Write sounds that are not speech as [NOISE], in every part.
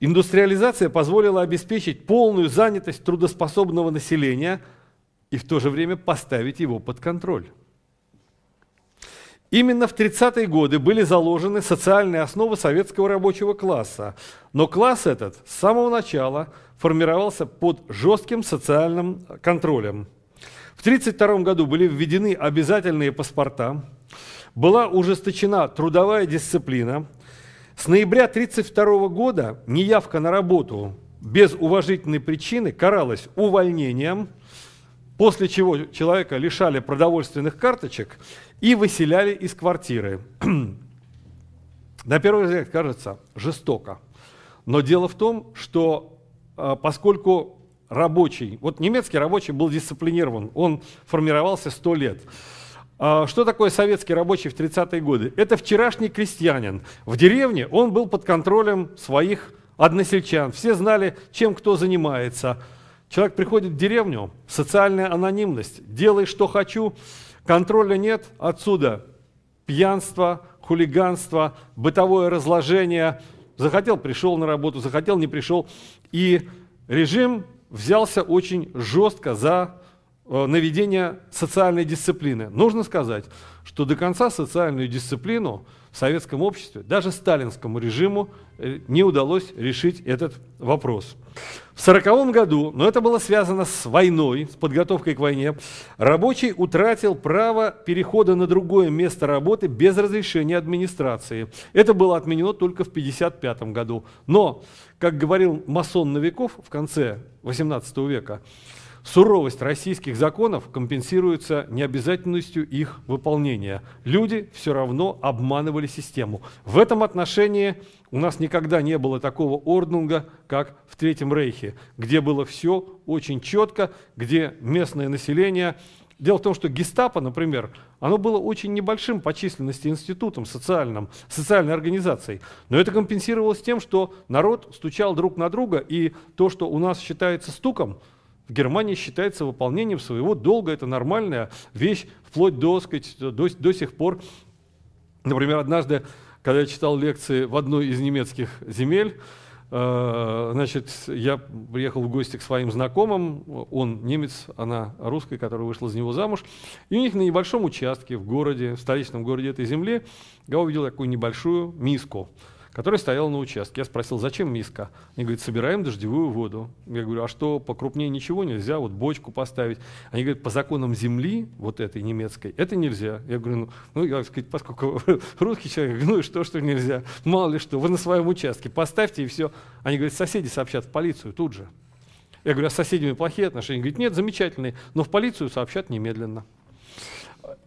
Индустриализация позволила обеспечить полную занятость трудоспособного населения и в то же время поставить его под контроль. Именно в 30-е годы были заложены социальные основы советского рабочего класса, но класс этот с самого начала формировался под жестким социальным контролем. В 1932 году были введены обязательные паспорта, была ужесточена трудовая дисциплина, с ноября 1932 года неявка на работу без уважительной причины каралась увольнением, после чего человека лишали продовольственных карточек и выселяли из квартиры. [CLEARS THROAT] на первый взгляд кажется жестоко. Но дело в том, что а, поскольку рабочий, вот немецкий рабочий был дисциплинирован, он формировался сто лет – а, что такое советский рабочий в 30-е годы? Это вчерашний крестьянин. В деревне он был под контролем своих односельчан. Все знали, чем кто занимается. Человек приходит в деревню, социальная анонимность, делай, что хочу, контроля нет, отсюда пьянство, хулиганство, бытовое разложение. Захотел, пришел на работу, захотел, не пришел. И режим взялся очень жестко за Э, наведения социальной дисциплины. Нужно сказать, что до конца социальную дисциплину в советском обществе, даже сталинскому режиму, э, не удалось решить этот вопрос. В 1940 году, но это было связано с войной, с подготовкой к войне, рабочий утратил право перехода на другое место работы без разрешения администрации. Это было отменено только в 1955 году. Но, как говорил масон Новиков в конце XVIII века, Суровость российских законов компенсируется необязательностью их выполнения. Люди все равно обманывали систему. В этом отношении у нас никогда не было такого орднунга, как в Третьем Рейхе, где было все очень четко, где местное население Дело в том, что гестапо, например, оно было очень небольшим по численности институтом социальным, социальной организацией. Но это компенсировалось тем, что народ стучал друг на друга, и то, что у нас считается стуком – в Германии считается выполнением своего долга. Это нормальная вещь, вплоть до, сказать, до, до сих пор. Например, однажды, когда я читал лекции в одной из немецких земель, э, значит, я приехал в гости к своим знакомым, он немец, она русская, которая вышла из него замуж, и у них на небольшом участке в городе, в столичном городе этой земли, я увидел такую небольшую миску – который стоял на участке. Я спросил, зачем миска? Они говорят, собираем дождевую воду. Я говорю, а что, покрупнее ничего нельзя, вот бочку поставить? Они говорят, по законам земли, вот этой немецкой, это нельзя. Я говорю, ну, ну я, так сказать, поскольку [LAUGHS] русский человек, ну и что, что нельзя? Мало ли что, вы на своем участке поставьте и все. Они говорят, соседи сообщат в полицию тут же. Я говорю, а с соседями плохие отношения? Они говорят, нет, замечательные, но в полицию сообщат немедленно.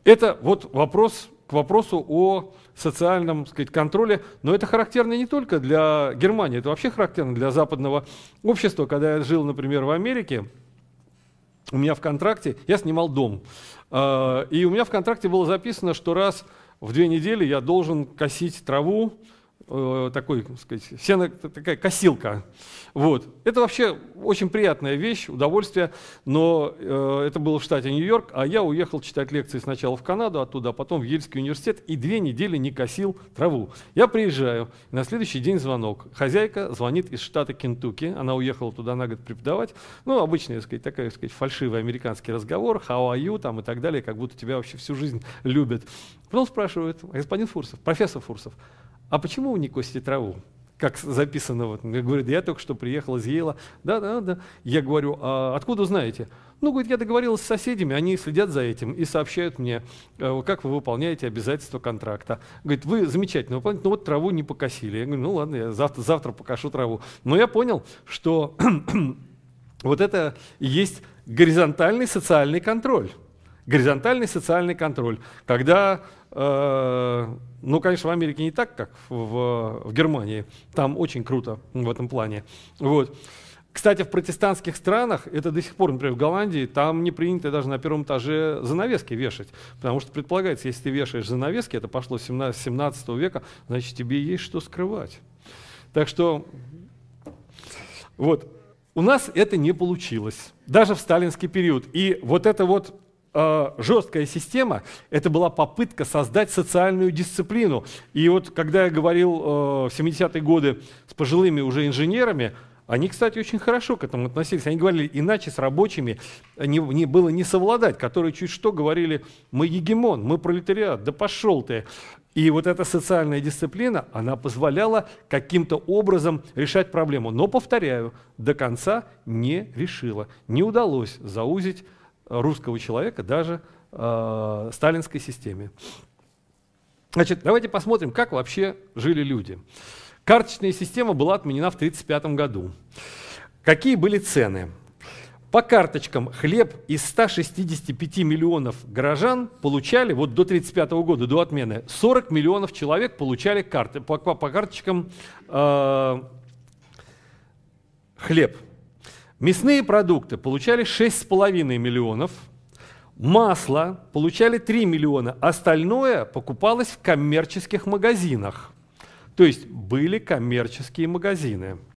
Это вот вопрос к вопросу о социальном так сказать, контроле. Но это характерно не только для Германии, это вообще характерно для западного общества. Когда я жил, например, в Америке, у меня в контракте, я снимал дом, э, и у меня в контракте было записано, что раз в две недели я должен косить траву, Э, такой, так сказать, сено, такая косилка. Вот. Это вообще очень приятная вещь, удовольствие, но э, это было в штате Нью-Йорк, а я уехал читать лекции сначала в Канаду, оттуда, а потом в Ельский университет, и две недели не косил траву. Я приезжаю, и на следующий день звонок. Хозяйка звонит из штата Кентукки, она уехала туда на год преподавать. Ну, обычный, так сказать, такой, так сказать, фальшивый американский разговор, how are you, там и так далее, как будто тебя вообще всю жизнь любят. Потом спрашивают, господин Фурсов, профессор Фурсов, а почему вы не косите траву? Как записано, вот, говорит, я только что приехал из Ела. Да, да, да. Я говорю, а откуда знаете? Ну, говорит, я договорился с соседями, они следят за этим и сообщают мне, э, как вы выполняете обязательства контракта. Говорит, вы замечательно выполняете, но вот траву не покосили. Я говорю, ну ладно, я завтра, завтра покашу траву. Но я понял, что [CLEARS THROAT] вот это есть горизонтальный социальный контроль горизонтальный социальный контроль, когда, э, ну, конечно, в Америке не так, как в, в Германии, там очень круто в этом плане. Вот. Кстати, в протестантских странах, это до сих пор, например, в Голландии, там не принято даже на первом этаже занавески вешать. Потому что предполагается, если ты вешаешь занавески, это пошло с 17, 17 века, значит, тебе есть что скрывать. Так что, вот, у нас это не получилось, даже в сталинский период. И вот это вот Э, жесткая система, это была попытка создать социальную дисциплину. И вот когда я говорил э, в 70-е годы с пожилыми уже инженерами, они, кстати, очень хорошо к этому относились. Они говорили, иначе с рабочими не, не было не совладать, которые чуть что говорили, мы егемон, мы пролетариат, да пошел ты. И вот эта социальная дисциплина, она позволяла каким-то образом решать проблему. Но, повторяю, до конца не решила. Не удалось заузить русского человека даже э, сталинской системе. Значит, давайте посмотрим, как вообще жили люди. Карточная система была отменена в 1935 году. Какие были цены? По карточкам хлеб из 165 миллионов горожан получали, вот до 1935 года, до отмены, 40 миллионов человек получали карты, по, по, по карточкам э, хлеб. Мясные продукты получали 6,5 миллионов, масло получали 3 миллиона, остальное покупалось в коммерческих магазинах. То есть были коммерческие магазины.